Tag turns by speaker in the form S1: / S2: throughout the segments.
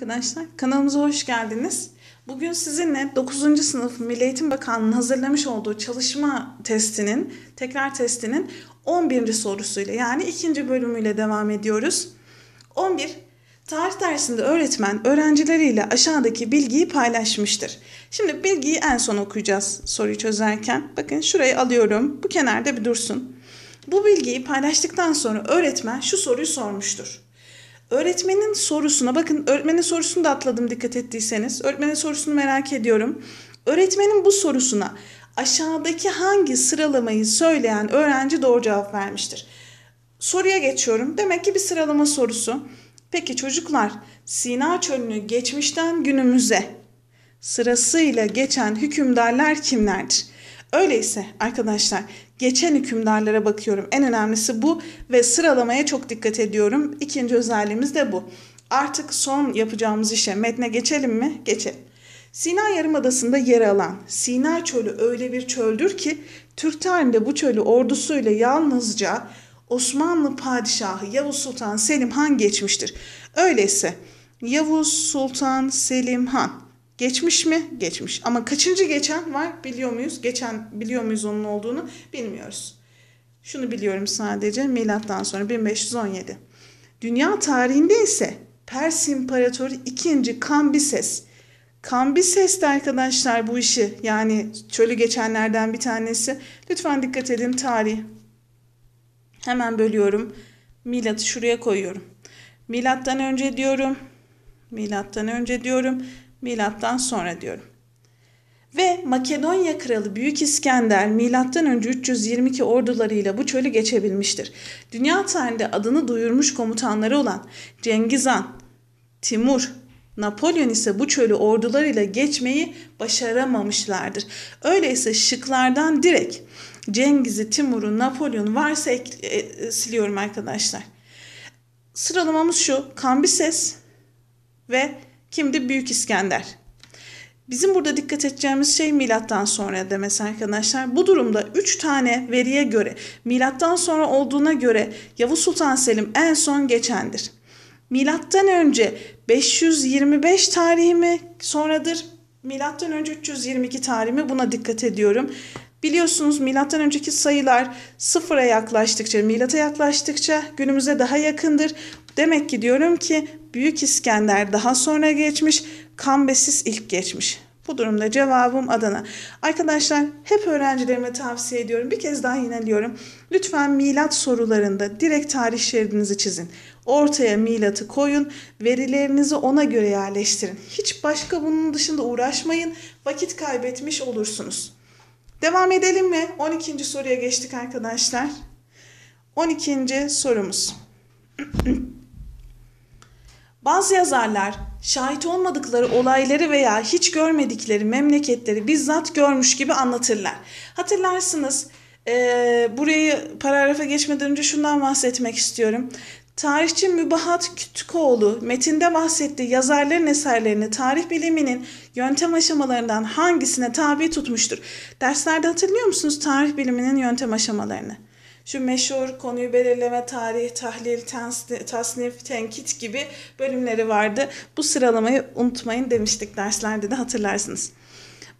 S1: Arkadaşlar kanalımıza hoş geldiniz. Bugün sizinle 9. sınıf Milli Eğitim Bakanlığı'nın hazırlamış olduğu çalışma testinin, tekrar testinin 11. sorusuyla yani 2. bölümüyle devam ediyoruz. 11. Tarih dersinde öğretmen öğrencileriyle aşağıdaki bilgiyi paylaşmıştır. Şimdi bilgiyi en son okuyacağız soruyu çözerken. Bakın şurayı alıyorum. Bu kenarda bir dursun. Bu bilgiyi paylaştıktan sonra öğretmen şu soruyu sormuştur. Öğretmenin sorusuna bakın öğretmenin sorusunu da atladım dikkat ettiyseniz. Öğretmenin sorusunu merak ediyorum. Öğretmenin bu sorusuna aşağıdaki hangi sıralamayı söyleyen öğrenci doğru cevap vermiştir? Soruya geçiyorum. Demek ki bir sıralama sorusu. Peki çocuklar, Sina Çölü'nü geçmişten günümüze sırasıyla geçen hükümdarlar kimlerdir? Öyleyse arkadaşlar geçen hükümdarlara bakıyorum. En önemlisi bu ve sıralamaya çok dikkat ediyorum. İkinci özelliğimiz de bu. Artık son yapacağımız işe metne geçelim mi? Geçelim. Sina Yarımadası'nda yer alan Sina Çölü öyle bir çöldür ki Türk tarihinde bu çölü ordusuyla yalnızca Osmanlı Padişahı Yavuz Sultan Selim Han geçmiştir. Öyleyse Yavuz Sultan Selim Han Geçmiş mi? Geçmiş. Ama kaçıncı geçen var biliyor muyuz? Geçen biliyor muyuz onun olduğunu bilmiyoruz. Şunu biliyorum sadece milattan sonra 1517. Dünya tarihinde ise Pers İmparatoru 2. Kambises. Kambises de arkadaşlar bu işi yani çölü geçenlerden bir tanesi. Lütfen dikkat edin tarih. Hemen bölüyorum. Milatı şuraya koyuyorum. Milattan önce diyorum. Milattan önce diyorum. Milattan sonra diyorum. Ve Makedonya kralı Büyük İskender milattan önce 322 ordularıyla bu çölü geçebilmiştir. Dünya tarihinde adını duyurmuş komutanları olan Cengiz Han, Timur, Napolyon ise bu çölü ordularıyla geçmeyi başaramamışlardır. Öyleyse şıklardan direkt Cengiz'i, Timur'u, Napolyon'u varsa ek- e- siliyorum arkadaşlar. Sıralamamız şu. Kambises ve Kimdi? Büyük İskender. Bizim burada dikkat edeceğimiz şey milattan sonra demesi arkadaşlar. Bu durumda 3 tane veriye göre milattan sonra olduğuna göre Yavuz Sultan Selim en son geçendir. Milattan önce 525 tarihi mi sonradır? Milattan önce 322 tarihi mi? Buna dikkat ediyorum. Biliyorsunuz milattan önceki sayılar sıfıra yaklaştıkça, milata yaklaştıkça günümüze daha yakındır. Demek ki diyorum ki Büyük İskender daha sonra geçmiş, Kambesis ilk geçmiş. Bu durumda cevabım Adana. Arkadaşlar hep öğrencilerime tavsiye ediyorum. Bir kez daha yineliyorum. Lütfen milat sorularında direkt tarih şeridinizi çizin. Ortaya milatı koyun. Verilerinizi ona göre yerleştirin. Hiç başka bunun dışında uğraşmayın. Vakit kaybetmiş olursunuz. Devam edelim mi? 12. soruya geçtik arkadaşlar. 12. sorumuz. Bazı yazarlar şahit olmadıkları olayları veya hiç görmedikleri memleketleri bizzat görmüş gibi anlatırlar. Hatırlarsınız e, burayı paragrafa geçmeden önce şundan bahsetmek istiyorum. Tarihçi Mübahat Kütükoğlu metinde bahsettiği yazarların eserlerini tarih biliminin yöntem aşamalarından hangisine tabi tutmuştur? Derslerde hatırlıyor musunuz tarih biliminin yöntem aşamalarını? Şu meşhur konuyu belirleme, tarih, tahlil, tasnif, tenkit gibi bölümleri vardı. Bu sıralamayı unutmayın demiştik derslerde de hatırlarsınız.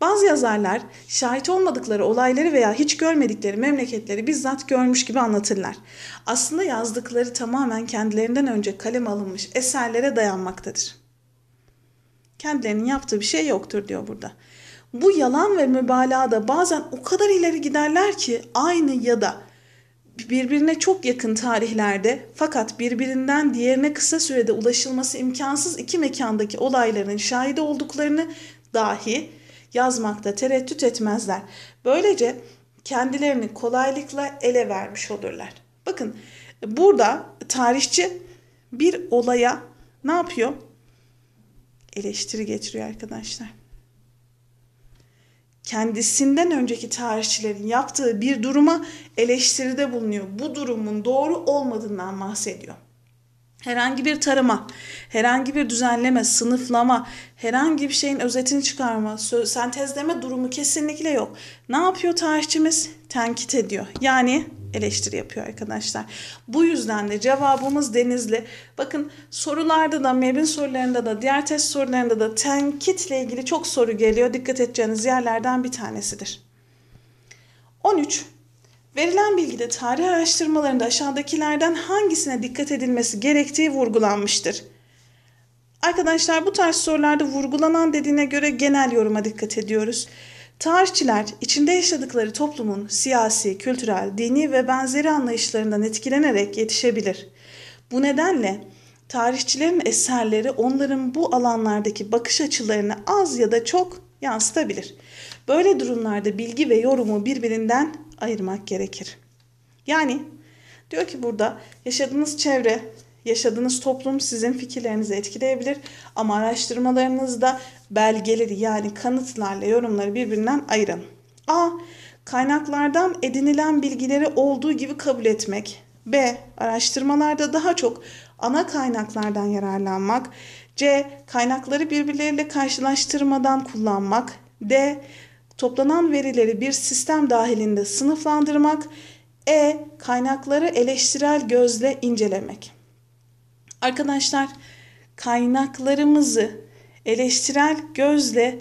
S1: Bazı yazarlar şahit olmadıkları olayları veya hiç görmedikleri memleketleri bizzat görmüş gibi anlatırlar. Aslında yazdıkları tamamen kendilerinden önce kalem alınmış eserlere dayanmaktadır. Kendilerinin yaptığı bir şey yoktur diyor burada. Bu yalan ve mübalağada bazen o kadar ileri giderler ki aynı ya da birbirine çok yakın tarihlerde fakat birbirinden diğerine kısa sürede ulaşılması imkansız iki mekandaki olayların şahidi olduklarını dahi yazmakta tereddüt etmezler. Böylece kendilerini kolaylıkla ele vermiş olurlar. Bakın burada tarihçi bir olaya ne yapıyor? Eleştiri getiriyor arkadaşlar. Kendisinden önceki tarihçilerin yaptığı bir duruma eleştiride bulunuyor. Bu durumun doğru olmadığından bahsediyor herhangi bir tarama, herhangi bir düzenleme, sınıflama, herhangi bir şeyin özetini çıkarma, sentezleme durumu kesinlikle yok. Ne yapıyor tarihçimiz? Tenkit ediyor. Yani eleştiri yapıyor arkadaşlar. Bu yüzden de cevabımız Denizli. Bakın sorularda da MEB'in sorularında da diğer test sorularında da tenkitle ilgili çok soru geliyor. Dikkat edeceğiniz yerlerden bir tanesidir. 13. Verilen bilgide tarih araştırmalarında aşağıdakilerden hangisine dikkat edilmesi gerektiği vurgulanmıştır. Arkadaşlar bu tarz sorularda vurgulanan dediğine göre genel yoruma dikkat ediyoruz. Tarihçiler içinde yaşadıkları toplumun siyasi, kültürel, dini ve benzeri anlayışlarından etkilenerek yetişebilir. Bu nedenle tarihçilerin eserleri onların bu alanlardaki bakış açılarını az ya da çok yansıtabilir. Böyle durumlarda bilgi ve yorumu birbirinden ayırmak gerekir. Yani diyor ki burada yaşadığınız çevre, yaşadığınız toplum sizin fikirlerinizi etkileyebilir ama araştırmalarınızda belgeleri yani kanıtlarla yorumları birbirinden ayırın. A. Kaynaklardan edinilen bilgileri olduğu gibi kabul etmek. B. Araştırmalarda daha çok ana kaynaklardan yararlanmak. C. Kaynakları birbirleriyle karşılaştırmadan kullanmak. D toplanan verileri bir sistem dahilinde sınıflandırmak, E kaynakları eleştirel gözle incelemek. Arkadaşlar kaynaklarımızı eleştirel gözle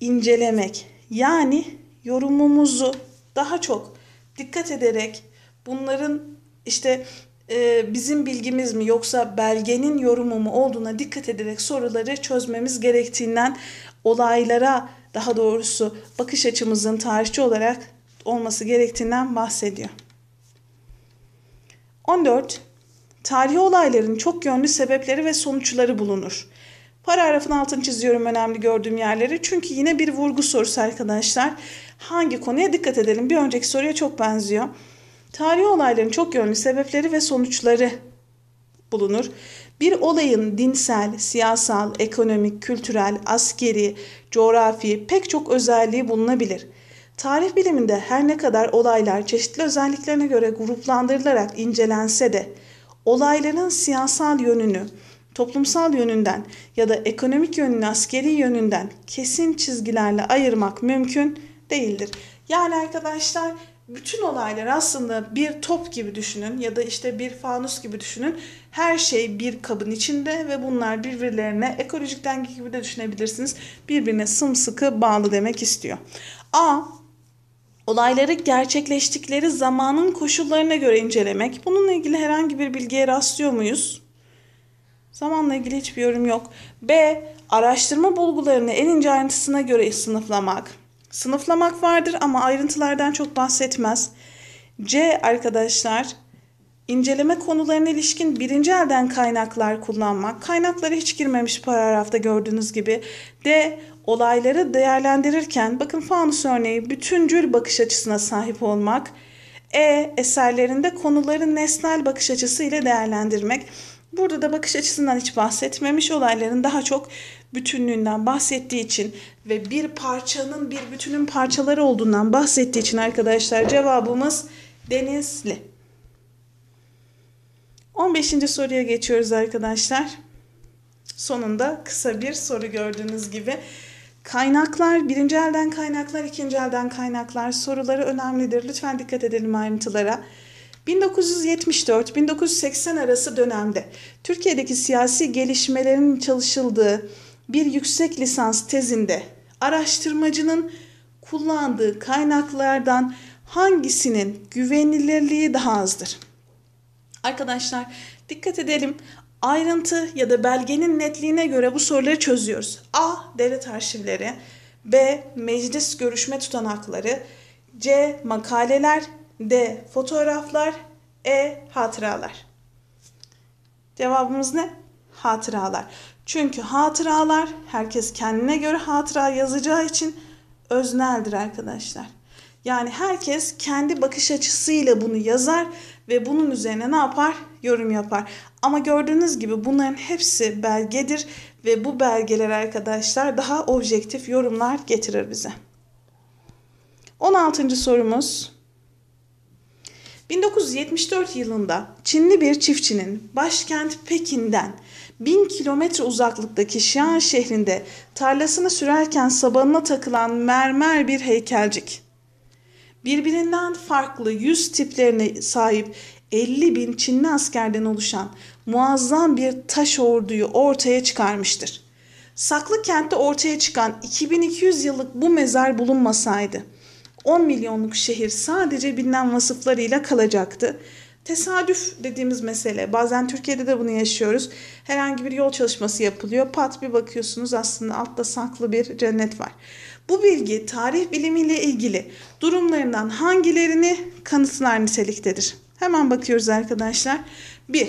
S1: incelemek yani yorumumuzu daha çok dikkat ederek bunların işte e, bizim bilgimiz mi yoksa belgenin yorumu mu olduğuna dikkat ederek soruları çözmemiz gerektiğinden olaylara daha doğrusu bakış açımızın tarihçi olarak olması gerektiğinden bahsediyor. 14. Tarihi olayların çok yönlü sebepleri ve sonuçları bulunur. Paragrafın altını çiziyorum önemli gördüğüm yerleri. Çünkü yine bir vurgu sorusu arkadaşlar. Hangi konuya dikkat edelim? Bir önceki soruya çok benziyor. Tarihi olayların çok yönlü sebepleri ve sonuçları bulunur. Bir olayın dinsel, siyasal, ekonomik, kültürel, askeri, coğrafi pek çok özelliği bulunabilir. Tarih biliminde her ne kadar olaylar çeşitli özelliklerine göre gruplandırılarak incelense de olayların siyasal yönünü, toplumsal yönünden ya da ekonomik yönünü askeri yönünden kesin çizgilerle ayırmak mümkün değildir. Yani arkadaşlar bütün olaylar aslında bir top gibi düşünün ya da işte bir fanus gibi düşünün. Her şey bir kabın içinde ve bunlar birbirlerine ekolojik denge gibi de düşünebilirsiniz. Birbirine sımsıkı bağlı demek istiyor. A olayları gerçekleştikleri zamanın koşullarına göre incelemek. Bununla ilgili herhangi bir bilgiye rastlıyor muyuz? Zamanla ilgili hiçbir yorum yok. B. Araştırma bulgularını en ince ayrıntısına göre sınıflamak. Sınıflamak vardır ama ayrıntılardan çok bahsetmez. C arkadaşlar inceleme konularına ilişkin birinci elden kaynaklar kullanmak. Kaynaklara hiç girmemiş paragrafta gördüğünüz gibi. D olayları değerlendirirken bakın fanus örneği bütüncül bakış açısına sahip olmak. E eserlerinde konuları nesnel bakış açısı ile değerlendirmek. Burada da bakış açısından hiç bahsetmemiş olayların daha çok bütünlüğünden bahsettiği için ve bir parçanın bir bütünün parçaları olduğundan bahsettiği için arkadaşlar cevabımız Denizli. 15. soruya geçiyoruz arkadaşlar. Sonunda kısa bir soru gördüğünüz gibi. Kaynaklar, birinci elden kaynaklar, ikinci elden kaynaklar soruları önemlidir. Lütfen dikkat edelim ayrıntılara. 1974-1980 arası dönemde Türkiye'deki siyasi gelişmelerin çalışıldığı bir yüksek lisans tezinde araştırmacının kullandığı kaynaklardan hangisinin güvenilirliği daha azdır? Arkadaşlar dikkat edelim. Ayrıntı ya da belgenin netliğine göre bu soruları çözüyoruz. A. Devlet arşivleri B. Meclis görüşme tutanakları C. Makaleler D. Fotoğraflar E. Hatıralar Cevabımız ne? Hatıralar. Çünkü hatıralar herkes kendine göre hatıra yazacağı için özneldir arkadaşlar. Yani herkes kendi bakış açısıyla bunu yazar ve bunun üzerine ne yapar? Yorum yapar. Ama gördüğünüz gibi bunların hepsi belgedir ve bu belgeler arkadaşlar daha objektif yorumlar getirir bize. 16. sorumuz 1974 yılında Çinli bir çiftçinin başkent Pekin'den 1000 kilometre uzaklıktaki Xi'an şehrinde tarlasını sürerken sabanına takılan mermer bir heykelcik. Birbirinden farklı yüz tiplerine sahip 50 bin Çinli askerden oluşan muazzam bir taş orduyu ortaya çıkarmıştır. Saklı kentte ortaya çıkan 2200 yıllık bu mezar bulunmasaydı 10 milyonluk şehir sadece bilinen vasıflarıyla kalacaktı. Tesadüf dediğimiz mesele. Bazen Türkiye'de de bunu yaşıyoruz. Herhangi bir yol çalışması yapılıyor. Pat bir bakıyorsunuz aslında altta saklı bir cennet var. Bu bilgi tarih bilimiyle ilgili durumlarından hangilerini kanıtlar niteliktedir? Hemen bakıyoruz arkadaşlar. 1.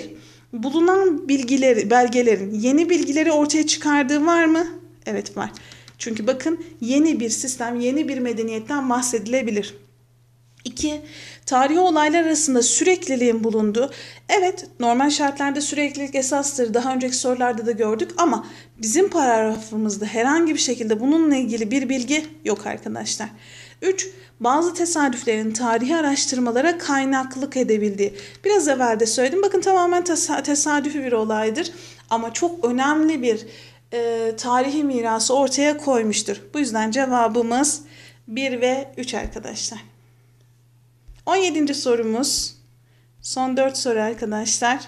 S1: Bulunan bilgileri, belgelerin yeni bilgileri ortaya çıkardığı var mı? Evet var. Çünkü bakın yeni bir sistem, yeni bir medeniyetten bahsedilebilir. 2. Tarihi olaylar arasında sürekliliğin bulundu. Evet, normal şartlarda süreklilik esastır. Daha önceki sorularda da gördük ama bizim paragrafımızda herhangi bir şekilde bununla ilgili bir bilgi yok arkadaşlar. 3. Bazı tesadüflerin tarihi araştırmalara kaynaklık edebildiği. Biraz evvel de söyledim. Bakın tamamen tesadüfi bir olaydır ama çok önemli bir e, tarihi mirası ortaya koymuştur. Bu yüzden cevabımız 1 ve 3 arkadaşlar. 17. sorumuz. Son 4 soru arkadaşlar.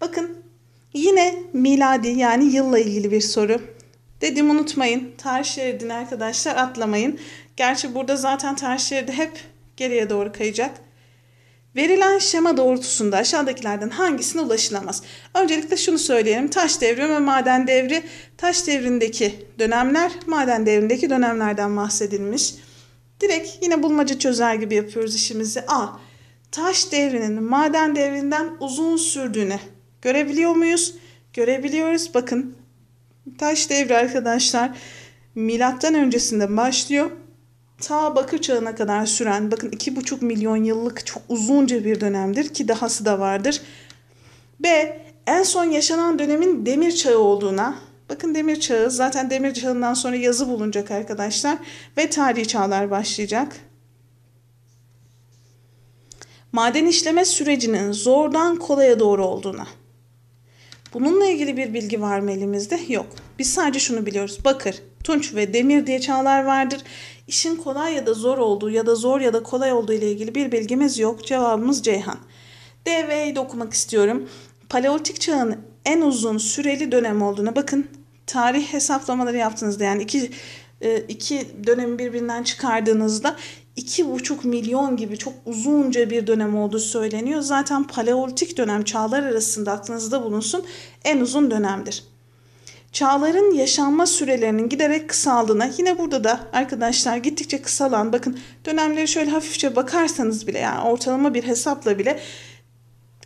S1: Bakın yine miladi yani yılla ilgili bir soru. Dedim unutmayın. Tarih şeridini arkadaşlar atlamayın. Gerçi burada zaten tarih şeridi hep geriye doğru kayacak. Verilen şema doğrultusunda aşağıdakilerden hangisine ulaşılamaz? Öncelikle şunu söyleyelim. Taş devri ve maden devri. Taş devrindeki dönemler, maden devrindeki dönemlerden bahsedilmiş. Direkt yine bulmaca çözer gibi yapıyoruz işimizi. A. Taş devrinin maden devrinden uzun sürdüğünü görebiliyor muyuz? Görebiliyoruz. Bakın taş devri arkadaşlar milattan öncesinden başlıyor ta bakır çağına kadar süren bakın 2,5 milyon yıllık çok uzunca bir dönemdir ki dahası da vardır. B. En son yaşanan dönemin demir çağı olduğuna Bakın demir çağı zaten demir çağından sonra yazı bulunacak arkadaşlar ve tarih çağlar başlayacak. Maden işleme sürecinin zordan kolaya doğru olduğuna. Bununla ilgili bir bilgi var mı elimizde? Yok. Biz sadece şunu biliyoruz. Bakır tunç ve demir diye çağlar vardır. İşin kolay ya da zor olduğu ya da zor ya da kolay olduğu ile ilgili bir bilgimiz yok. Cevabımız Ceyhan. DV'yi de okumak istiyorum. Paleolitik çağın en uzun süreli dönem olduğuna bakın. Tarih hesaplamaları yaptığınızda yani iki, e, iki dönemi birbirinden çıkardığınızda iki buçuk milyon gibi çok uzunca bir dönem olduğu söyleniyor. Zaten paleolitik dönem çağlar arasında aklınızda bulunsun en uzun dönemdir çağların yaşanma sürelerinin giderek kısaldığına yine burada da arkadaşlar gittikçe kısalan bakın dönemleri şöyle hafifçe bakarsanız bile yani ortalama bir hesapla bile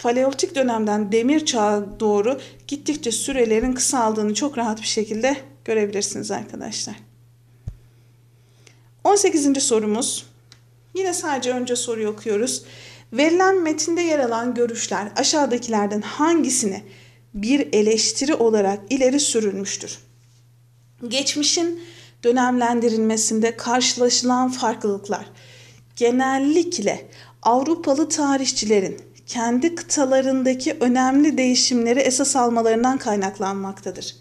S1: Paleolitik dönemden demir çağa doğru gittikçe sürelerin kısaldığını çok rahat bir şekilde görebilirsiniz arkadaşlar. 18. sorumuz. Yine sadece önce soruyu okuyoruz. Verilen metinde yer alan görüşler aşağıdakilerden hangisini bir eleştiri olarak ileri sürülmüştür. Geçmişin dönemlendirilmesinde karşılaşılan farklılıklar genellikle Avrupalı tarihçilerin kendi kıtalarındaki önemli değişimleri esas almalarından kaynaklanmaktadır.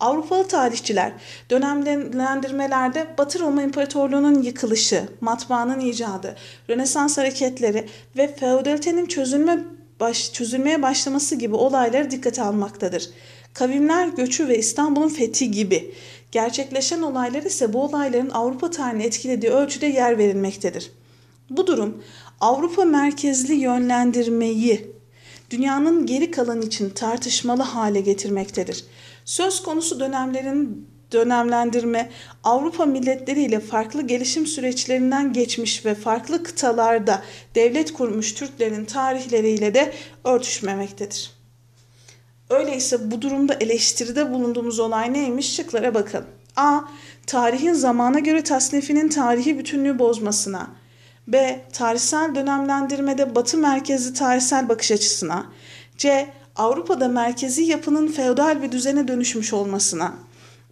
S1: Avrupalı tarihçiler dönemlendirmelerde Batı Roma İmparatorluğu'nun yıkılışı, matbaanın icadı, Rönesans hareketleri ve feodalitenin çözülme baş, çözülmeye başlaması gibi olayları dikkate almaktadır. Kavimler göçü ve İstanbul'un fethi gibi gerçekleşen olaylar ise bu olayların Avrupa tarihini etkilediği ölçüde yer verilmektedir. Bu durum Avrupa merkezli yönlendirmeyi dünyanın geri kalanı için tartışmalı hale getirmektedir. Söz konusu dönemlerin dönemlendirme Avrupa milletleriyle farklı gelişim süreçlerinden geçmiş ve farklı kıtalarda devlet kurmuş Türklerin tarihleriyle de örtüşmemektedir. Öyleyse bu durumda eleştiride bulunduğumuz olay neymiş? Şıklara bakın. A. Tarihin zamana göre tasnifinin tarihi bütünlüğü bozmasına. B. Tarihsel dönemlendirmede batı merkezli tarihsel bakış açısına. C. Avrupa'da merkezi yapının feodal bir düzene dönüşmüş olmasına.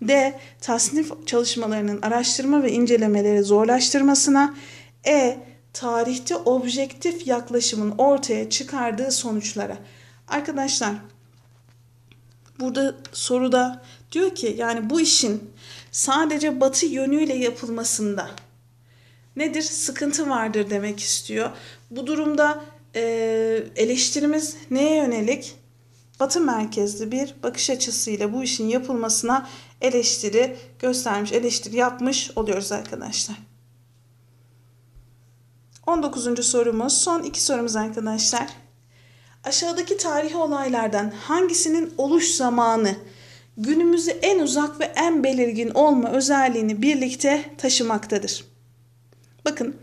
S1: D. Tasnif çalışmalarının araştırma ve incelemeleri zorlaştırmasına. E. Tarihte objektif yaklaşımın ortaya çıkardığı sonuçlara. Arkadaşlar burada soruda diyor ki yani bu işin sadece batı yönüyle yapılmasında nedir? Sıkıntı vardır demek istiyor. Bu durumda e, eleştirimiz neye yönelik? Batı merkezli bir bakış açısıyla bu işin yapılmasına eleştiri göstermiş, eleştiri yapmış oluyoruz arkadaşlar. 19. sorumuz. Son iki sorumuz arkadaşlar. Aşağıdaki tarihi olaylardan hangisinin oluş zamanı günümüzü en uzak ve en belirgin olma özelliğini birlikte taşımaktadır? Bakın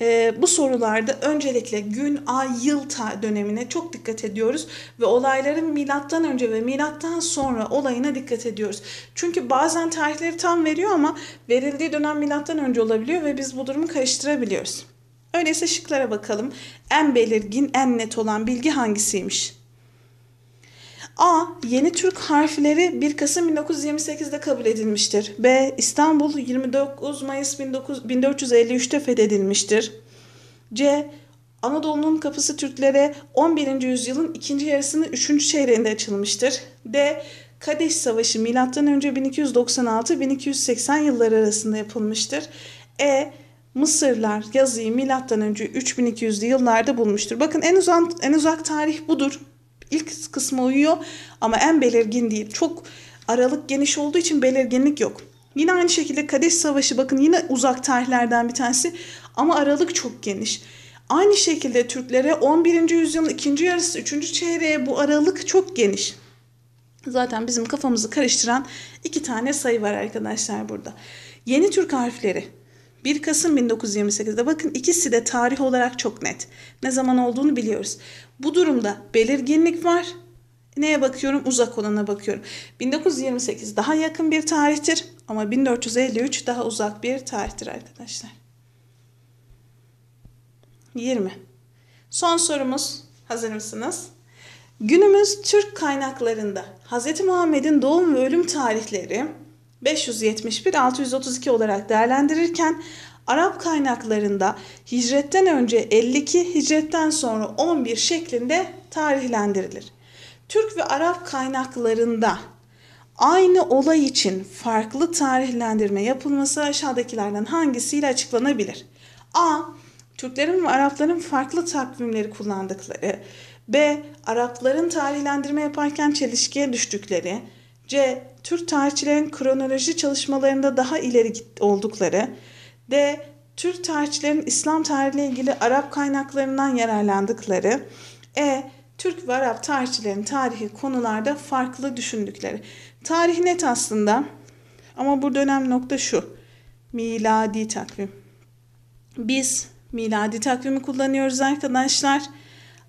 S1: e, bu sorularda öncelikle gün, ay, yıl dönemine çok dikkat ediyoruz ve olayların milattan önce ve milattan sonra olayına dikkat ediyoruz. Çünkü bazen tarihleri tam veriyor ama verildiği dönem milattan önce olabiliyor ve biz bu durumu karıştırabiliyoruz. Öyleyse şıklara bakalım. En belirgin, en net olan bilgi hangisiymiş? A. Yeni Türk harfleri 1 Kasım 1928'de kabul edilmiştir. B. İstanbul 29 Mayıs 1453'te fethedilmiştir. C. Anadolu'nun kapısı Türklere 11. yüzyılın ikinci yarısının 3. çeyreğinde açılmıştır. D. Kadeş Savaşı M.Ö. 1296-1280 yılları arasında yapılmıştır. E. Mısırlar yazıyı M.Ö. 3200'lü yıllarda bulmuştur. Bakın en uzak, en uzak tarih budur ilk kısmı uyuyor ama en belirgin değil. Çok aralık geniş olduğu için belirginlik yok. Yine aynı şekilde Kadeş Savaşı bakın yine uzak tarihlerden bir tanesi ama aralık çok geniş. Aynı şekilde Türklere 11. yüzyılın ikinci yarısı üçüncü çeyreğe bu aralık çok geniş. Zaten bizim kafamızı karıştıran iki tane sayı var arkadaşlar burada. Yeni Türk harfleri 1 Kasım 1928'de bakın ikisi de tarih olarak çok net. Ne zaman olduğunu biliyoruz. Bu durumda belirginlik var. Neye bakıyorum? Uzak olana bakıyorum. 1928 daha yakın bir tarihtir ama 1453 daha uzak bir tarihtir arkadaşlar. 20. Son sorumuz. Hazır mısınız? Günümüz Türk kaynaklarında Hz. Muhammed'in doğum ve ölüm tarihleri 571 632 olarak değerlendirirken Arap kaynaklarında hicretten önce 52, hicretten sonra 11 şeklinde tarihlendirilir. Türk ve Arap kaynaklarında aynı olay için farklı tarihlendirme yapılması aşağıdakilerden hangisiyle açıklanabilir? A. Türklerin ve Arapların farklı takvimleri kullandıkları. B. Arapların tarihlendirme yaparken çelişkiye düştükleri. C. Türk tarihçilerin kronoloji çalışmalarında daha ileri oldukları. D. Türk tarihçilerin İslam tarihiyle ilgili Arap kaynaklarından yararlandıkları. E. Türk ve Arap tarihçilerin tarihi konularda farklı düşündükleri. Tarih net aslında ama burada önemli nokta şu. Miladi takvim. Biz miladi takvimi kullanıyoruz arkadaşlar.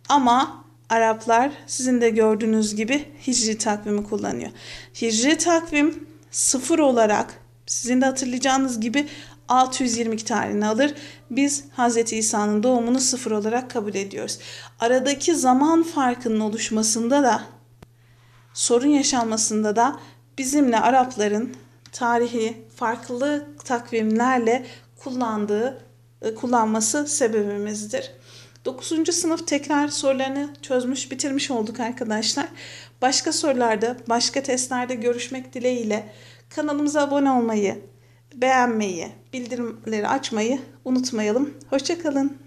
S1: Ama Araplar sizin de gördüğünüz gibi hicri takvimi kullanıyor. Hicri takvim sıfır olarak sizin de hatırlayacağınız gibi 622 tarihini alır. Biz Hz. İsa'nın doğumunu sıfır olarak kabul ediyoruz. Aradaki zaman farkının oluşmasında da sorun yaşanmasında da bizimle Arapların tarihi farklı takvimlerle kullandığı e, kullanması sebebimizdir. 9. sınıf tekrar sorularını çözmüş bitirmiş olduk arkadaşlar. Başka sorularda, başka testlerde görüşmek dileğiyle kanalımıza abone olmayı, beğenmeyi, bildirimleri açmayı unutmayalım. Hoşçakalın.